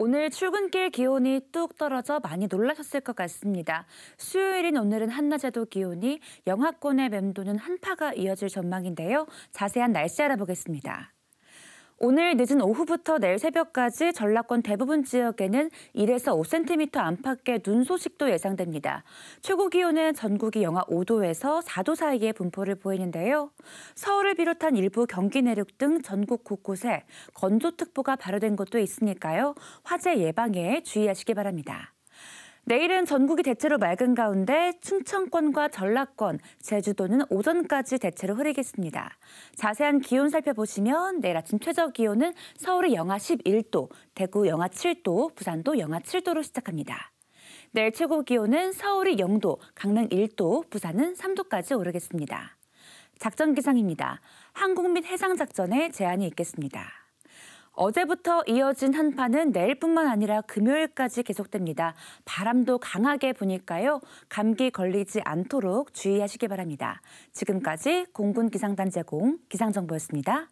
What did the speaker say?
오늘 출근길 기온이 뚝 떨어져 많이 놀라셨을 것 같습니다. 수요일인 오늘은 한낮에도 기온이 영하권에 맴도는 한파가 이어질 전망인데요. 자세한 날씨 알아보겠습니다. 오늘 늦은 오후부터 내일 새벽까지 전라권 대부분 지역에는 1에서 5cm 안팎의 눈 소식도 예상됩니다. 최고 기온은 전국이 영하 5도에서 4도 사이의 분포를 보이는데요. 서울을 비롯한 일부 경기 내륙 등 전국 곳곳에 건조특보가 발효된 곳도 있으니까요. 화재 예방에 주의하시기 바랍니다. 내일은 전국이 대체로 맑은 가운데 충청권과 전라권, 제주도는 오전까지 대체로 흐리겠습니다. 자세한 기온 살펴보시면 내일 아침 최저 기온은 서울이 영하 11도, 대구 영하 7도, 부산도 영하 7도로 시작합니다. 내일 최고 기온은 서울이 0도, 강릉 1도, 부산은 3도까지 오르겠습니다. 작전 기상입니다. 항공 및 해상 작전에 제한이 있겠습니다. 어제부터 이어진 한파는 내일뿐만 아니라 금요일까지 계속됩니다. 바람도 강하게 부니까요. 감기 걸리지 않도록 주의하시기 바랍니다. 지금까지 공군 기상단 제공 기상정보였습니다.